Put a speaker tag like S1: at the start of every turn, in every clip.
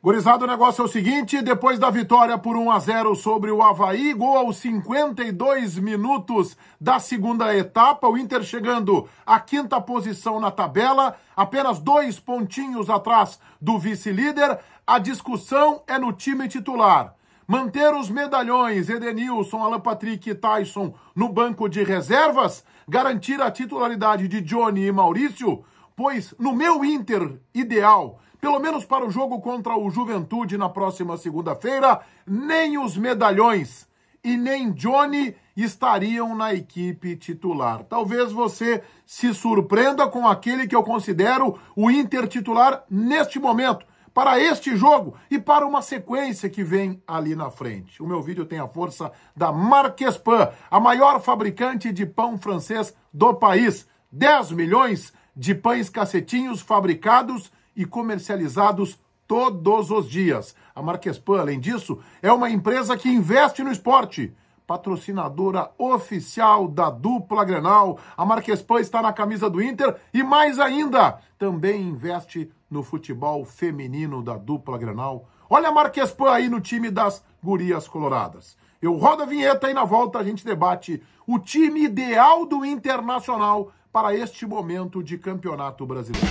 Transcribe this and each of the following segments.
S1: Gurizado, o negócio é o seguinte, depois da vitória por 1 a 0 sobre o Havaí, gol aos 52 minutos da segunda etapa, o Inter chegando à quinta posição na tabela, apenas dois pontinhos atrás do vice-líder, a discussão é no time titular. Manter os medalhões Edenilson, Alan Patrick e Tyson no banco de reservas, garantir a titularidade de Johnny e Maurício, pois no meu Inter ideal pelo menos para o jogo contra o Juventude na próxima segunda-feira, nem os medalhões e nem Johnny estariam na equipe titular. Talvez você se surpreenda com aquele que eu considero o Inter titular neste momento, para este jogo e para uma sequência que vem ali na frente. O meu vídeo tem a força da Marquespan, a maior fabricante de pão francês do país. 10 milhões de pães cacetinhos fabricados e comercializados todos os dias. A Marquespan, além disso, é uma empresa que investe no esporte. Patrocinadora oficial da dupla Grenal, a Marquespan está na camisa do Inter e mais ainda, também investe no futebol feminino da dupla Grenal. Olha a Marquespan aí no time das gurias coloradas. Eu rodo a vinheta e na volta a gente debate o time ideal do Internacional para este momento de Campeonato Brasileiro.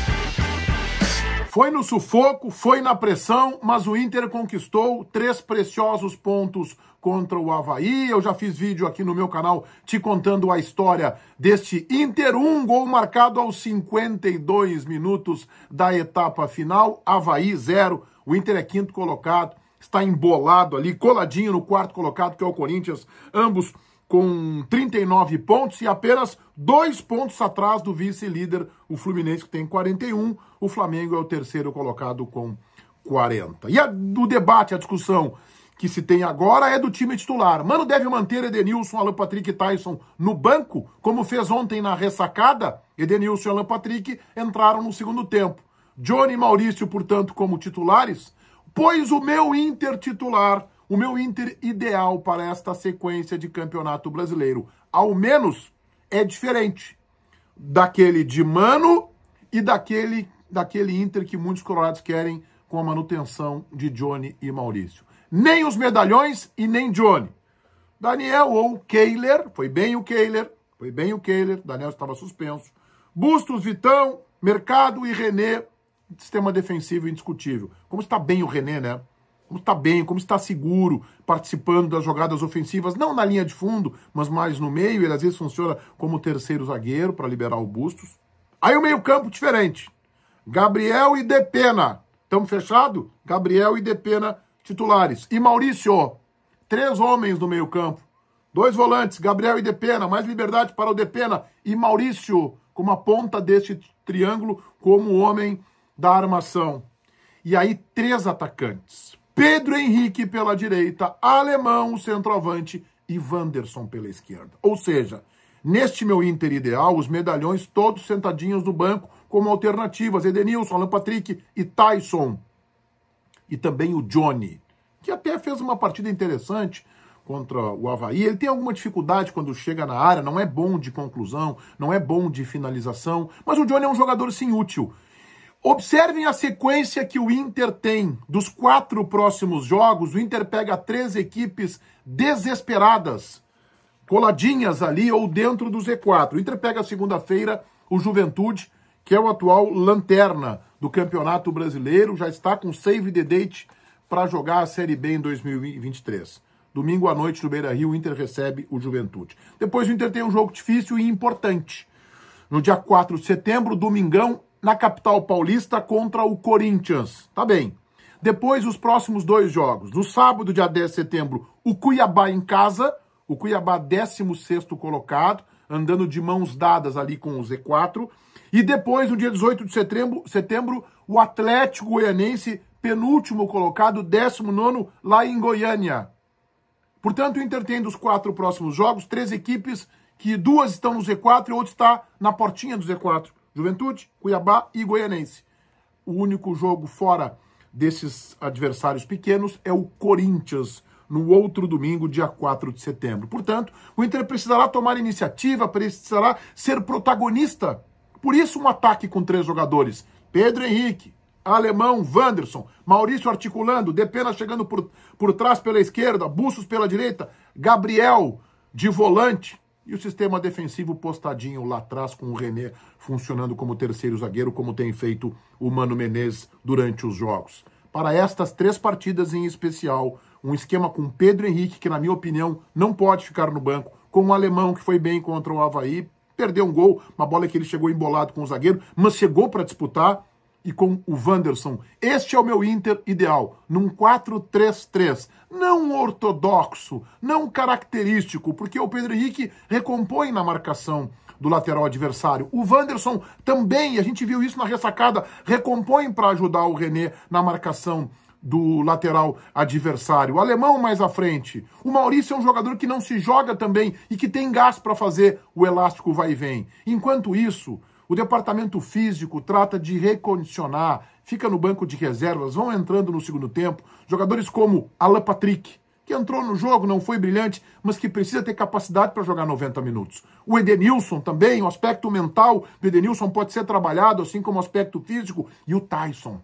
S1: Foi no sufoco, foi na pressão, mas o Inter conquistou três preciosos pontos contra o Havaí. Eu já fiz vídeo aqui no meu canal te contando a história deste Inter. Um gol marcado aos 52 minutos da etapa final. Havaí zero. O Inter é quinto colocado, está embolado ali, coladinho no quarto colocado, que é o Corinthians. Ambos com 39 pontos e apenas dois pontos atrás do vice-líder, o Fluminense, que tem 41. O Flamengo é o terceiro colocado com 40. E a, o debate, a discussão que se tem agora é do time titular. Mano deve manter Edenilson, Alan Patrick e Tyson no banco, como fez ontem na ressacada. Edenilson e Alan Patrick entraram no segundo tempo. Johnny e Maurício, portanto, como titulares, pois o meu Inter titular o meu Inter ideal para esta sequência de campeonato brasileiro, ao menos, é diferente daquele de Mano e daquele, daquele Inter que muitos colorados querem com a manutenção de Johnny e Maurício. Nem os medalhões e nem Johnny. Daniel ou Keiler, foi bem o Keiler, foi bem o Keiler, Daniel estava suspenso. Bustos, Vitão, Mercado e René, sistema defensivo indiscutível. Como está bem o René, né? como está bem, como está seguro, participando das jogadas ofensivas, não na linha de fundo, mas mais no meio. Ele às vezes funciona como terceiro zagueiro para liberar o Bustos. Aí o meio-campo diferente. Gabriel e Depena. Estamos fechado? Gabriel e Depena titulares. E Maurício, três homens no meio-campo. Dois volantes, Gabriel e Depena, mais liberdade para o Depena e Maurício como a ponta deste triângulo como homem da armação. E aí três atacantes. Pedro Henrique pela direita, Alemão, centroavante, e Wanderson pela esquerda. Ou seja, neste meu Inter ideal, os medalhões todos sentadinhos no banco como alternativas, Edenilson, Alan Patrick e Tyson. E também o Johnny, que até fez uma partida interessante, contra o Havaí. Ele tem alguma dificuldade quando chega na área, não é bom de conclusão, não é bom de finalização, mas o Johnny é um jogador sim útil. Observem a sequência que o Inter tem. Dos quatro próximos jogos, o Inter pega três equipes desesperadas, coladinhas ali ou dentro do Z4. O Inter pega segunda-feira o Juventude, que é o atual lanterna do Campeonato Brasileiro, já está com save the date para jogar a Série B em 2023. Domingo à noite no Beira Rio, o Inter recebe o Juventude. Depois o Inter tem um jogo difícil e importante. No dia 4 de setembro, domingão, na capital paulista contra o Corinthians. Tá bem. Depois, os próximos dois jogos. No sábado, dia 10 de setembro, o Cuiabá em casa. O Cuiabá, 16º colocado, andando de mãos dadas ali com o Z4. E depois, no dia 18 de setembro, setembro o Atlético Goianense, penúltimo colocado, 19º, lá em Goiânia. Portanto, o Inter tem dos quatro próximos jogos, três equipes que duas estão no Z4 e outra está na portinha do Z4. Juventude, Cuiabá e Goianense. O único jogo fora desses adversários pequenos é o Corinthians, no outro domingo, dia 4 de setembro. Portanto, o Inter precisará tomar iniciativa, precisará ser protagonista. Por isso, um ataque com três jogadores: Pedro Henrique, Alemão, Wanderson, Maurício articulando, Depena chegando por, por trás pela esquerda, Bussos pela direita, Gabriel de volante, e o sistema defensivo postadinho lá atrás, com o René funcionando como terceiro zagueiro, como tem feito o Mano Menezes durante os jogos. Para estas três partidas em especial, um esquema com Pedro Henrique, que, na minha opinião, não pode ficar no banco, com o alemão, que foi bem contra o Havaí, perdeu um gol, uma bola que ele chegou embolado com o zagueiro, mas chegou para disputar e com o Wanderson. Este é o meu Inter ideal, num 4-3-3, não ortodoxo, não característico, porque o Pedro Henrique recompõe na marcação do lateral adversário. O Wanderson também, a gente viu isso na ressacada, recompõe para ajudar o René na marcação do lateral adversário. O alemão mais à frente. O Maurício é um jogador que não se joga também e que tem gás para fazer o elástico vai e vem. Enquanto isso, o departamento físico trata de recondicionar, fica no banco de reservas, vão entrando no segundo tempo. Jogadores como Alan Patrick, que entrou no jogo, não foi brilhante, mas que precisa ter capacidade para jogar 90 minutos. O Edenilson também, o aspecto mental do Edenilson pode ser trabalhado, assim como o aspecto físico. E o Tyson,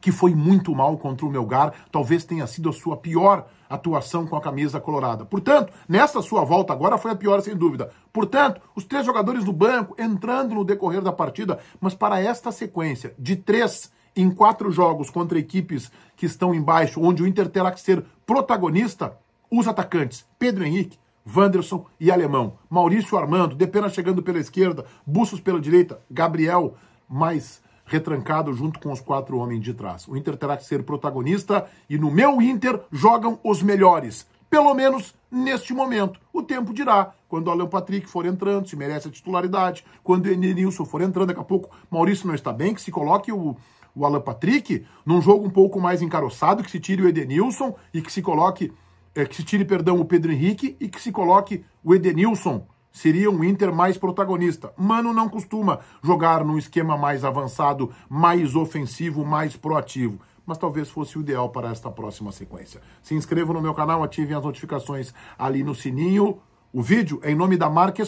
S1: que foi muito mal contra o Melgar, talvez tenha sido a sua pior atuação com a camisa colorada. Portanto, nessa sua volta agora foi a pior, sem dúvida. Portanto, os três jogadores do banco entrando no decorrer da partida, mas para esta sequência de três em quatro jogos contra equipes que estão embaixo, onde o Inter terá que ser protagonista, os atacantes Pedro Henrique, Wanderson e Alemão, Maurício Armando, Depena chegando pela esquerda, Bussos pela direita, Gabriel mais retrancado junto com os quatro homens de trás. O Inter terá que ser protagonista e no meu Inter jogam os melhores, pelo menos neste momento. O tempo dirá quando o Alan Patrick for entrando, se merece a titularidade, quando o Edenilson for entrando, daqui a pouco Maurício não está bem, que se coloque o, o Alan Patrick num jogo um pouco mais encaroçado, que se tire o Edenilson e que se coloque, é, que se tire, perdão, o Pedro Henrique e que se coloque o Edenilson seria um Inter mais protagonista. Mano não costuma jogar num esquema mais avançado, mais ofensivo, mais proativo. Mas talvez fosse o ideal para esta próxima sequência. Se inscrevam no meu canal, ativem as notificações ali no sininho. O vídeo é em nome da marca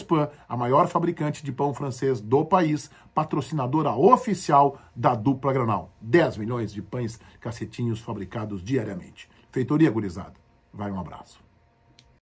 S1: a maior fabricante de pão francês do país, patrocinadora oficial da dupla Granal. 10 milhões de pães cacetinhos fabricados diariamente. Feitoria Gurizada. Vai um abraço.